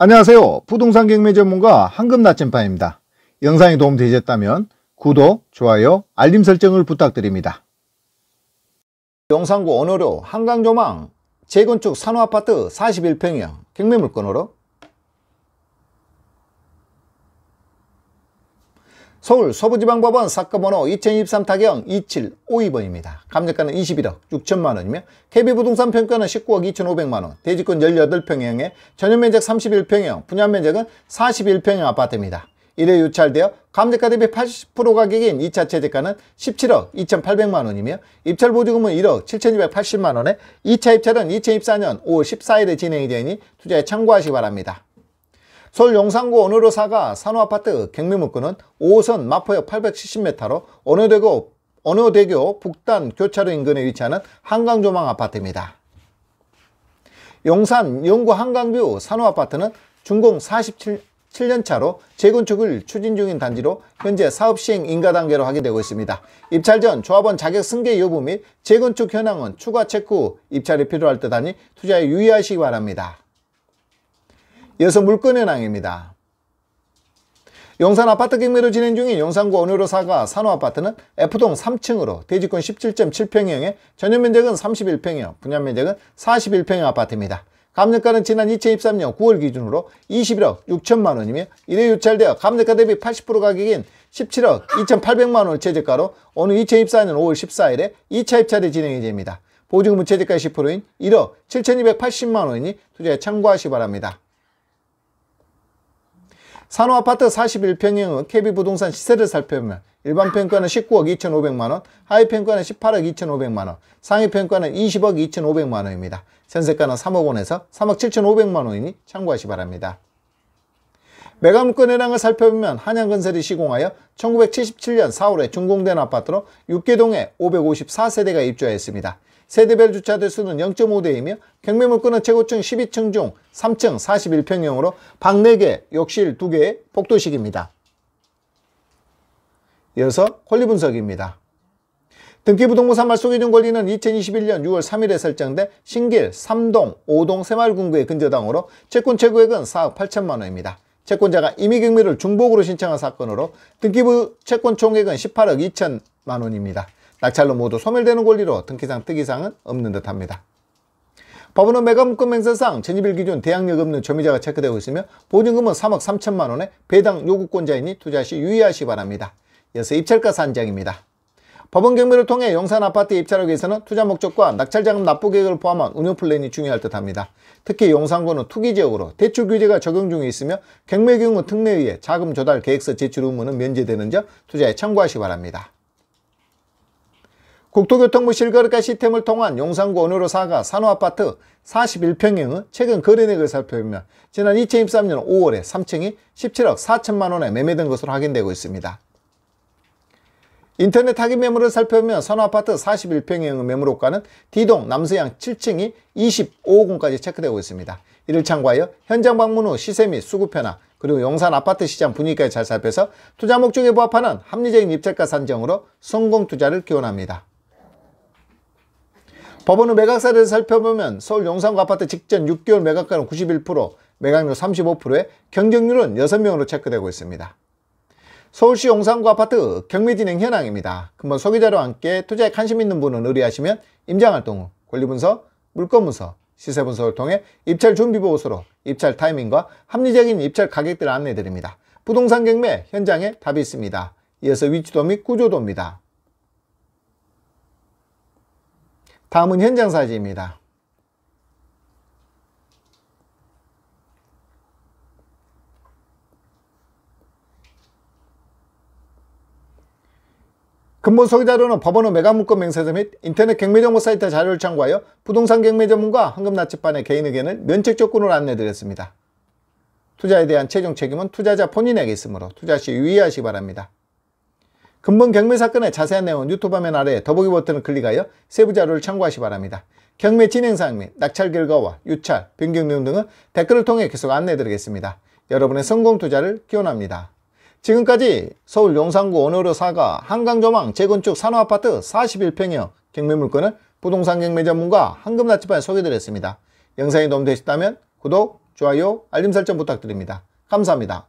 안녕하세요. 부동산 경매 전문가 황금 나침반입니다. 영상이 도움되셨다면 구독, 좋아요, 알림 설정을 부탁드립니다. 용산구 언어로 한강조망 재건축 산호아파트 41평형 경매 물건으로 서울 서부지방법원 사건번호 2023 타경 2752번입니다. 감정가는 21억 6천만원이며 KB부동산 평가는 19억 2,500만원, 대지권 18평형에 전용면적 31평형, 분양면적은 41평형 아파트입니다. 이래 유찰되어 감정가 대비 80% 가격인 2차 최저가는 17억 2,800만원이며 입찰 보조금은 1억 7,280만원에 2차 입찰은 2024년 5월 14일에 진행이 되니 투자에 참고하시기 바랍니다. 서울 용산구 언어로사가 산호아파트 경매문구는 5호선 마포역 870m로 어느대교어느대교 북단 교차로 인근에 위치하는 한강조망 아파트입니다. 용산 영구 한강뷰 산호아파트는 준공 47, 년차로 재건축을 추진 중인 단지로 현재 사업 시행 인가 단계로 하게 되고 있습니다. 입찰 전 조합원 자격 승계 여부 및 재건축 현황은 추가 체크 후 입찰이 필요할 듯하니 투자에 유의하시기 바랍니다. 이어서 물건의낭입니다 용산 아파트 경매로 진행 중인 용산구 온유로 사가 산호아파트는 F동 3층으로 대지권 17.7평형에 전용면적은 31평형, 분양면적은 41평형 아파트입니다. 감정가는 지난 2023년 9월 기준으로 21억 6천만원이며 이래 유찰되어 감정가 대비 80% 가격인 17억 2,800만원을 최저가로 오늘 2024년 5월 14일에 2차 입찰이 진행 예정니다 보증금 최저가 10%인 1억 7,280만원이니 투자에 참고하시 바랍니다. 산호아파트 41평형의 KB부동산 시세를 살펴보면 일반 평가는 19억 2,500만원, 하위 평가는 18억 2,500만원, 상위 평가는 20억 2,500만원입니다. 전세가는 3억원에서 3억 7,500만원이니 참고하시 바랍니다. 매감권의량을 살펴보면 한양건설이 시공하여 1977년 4월에 준공된 아파트로 6개동에 554세대가 입주하였습니다. 세대별 주차 대수는 0.5대이며 경매물건은 최고층 12층 중 3층 41평형으로 방 4개, 욕실 2개, 의 복도식입니다. 이어서 권리 분석입니다. 등기부동산 말소기준 권리는 2021년 6월 3일에 설정돼 신길 3동 5동 새마을군구에 근저당으로 채권 최고액은 4억 8천만 원입니다. 채권자가 임의경매를 중복으로 신청한 사건으로 등기부 채권 총액은 18억 2천만 원입니다. 낙찰로 모두 소멸되는 권리로 등기상 특이상은 없는 듯합니다. 법원은 매각금권맹상 전입일 기준 대항력 없는 점유자가 체크되고 있으며 보증금은 3억 3천만 원에 배당 요구권자이니 투자 시 유의하시 바랍니다. 이어서 입찰가 산정입니다 법원 경매를 통해 용산 아파트 입찰하기 위해서는 투자 목적과 낙찰자금 납부 계획을 포함한 운영 플랜이 중요할 듯합니다. 특히 용산구는 투기 지역으로 대출 규제가 적용 중에 있으며 경매 경우 특례에 의해 자금 조달 계획서 제출 의무는 면제되는 점 투자에 참고하시 바랍니다. 국토교통부 실거래가 시스템을 통한 용산구 원으로 사가 산호아파트 41평형의 최근 거래내역을 살펴보면 지난 2023년 5월에 3층이 17억 4천만원에 매매된 것으로 확인되고 있습니다. 인터넷 타깃 매물을 살펴보면 산호아파트 41평형의 매물호가는 D동 남서양 7층이 25억원까지 체크되고 있습니다. 이를 참고하여 현장 방문 후 시세 및 수급 변화 그리고 용산 아파트 시장 분위기까지 잘 살펴서 투자 목적에 부합하는 합리적인 입찰가 산정으로 성공 투자를 기원합니다. 법원은 매각 사례를 살펴보면 서울 용산구 아파트 직전 6개월 매각가는 91%, 매각률 35%에 경쟁률은 6명으로 체크되고 있습니다. 서울시 용산구 아파트 경매진행 현황입니다. 금번 소개자료와 함께 투자에 관심 있는 분은 의뢰하시면 임장활동 후 권리분석, 물건분석, 시세분석을 통해 입찰 준비보고서로 입찰 타이밍과 합리적인 입찰 가격들을 안내드립니다. 해 부동산 경매 현장에 답이 있습니다. 이어서 위치도 및 구조도입니다. 다음은 현장 사진입니다. 근본 소개 자료는 법원의 매각물권 맹세서 및 인터넷 경매정보 사이트 자료를 참고하여 부동산 경매 전문가 황금나치반의 개인 의견을 면책 조건으로 안내드렸습니다. 투자에 대한 최종 책임은 투자자 본인에게 있으므로 투자 시 유의하시기 바랍니다. 금번 경매 사건의 자세한 내용은 유튜브 화면 아래 더보기 버튼을 클릭하여 세부 자료를 참고하시 바랍니다. 경매 진행사항 및 낙찰 결과와 유찰, 변경 내용 등은 댓글을 통해 계속 안내드리겠습니다. 여러분의 성공 투자를 기원합니다. 지금까지 서울 용산구 원효로 사가 한강조망 재건축 산업아파트 41평형 경매 물건을 부동산 경매 전문가 한금나치반에 소개드렸습니다. 영상이 도움되셨다면 구독, 좋아요, 알림 설정 부탁드립니다. 감사합니다.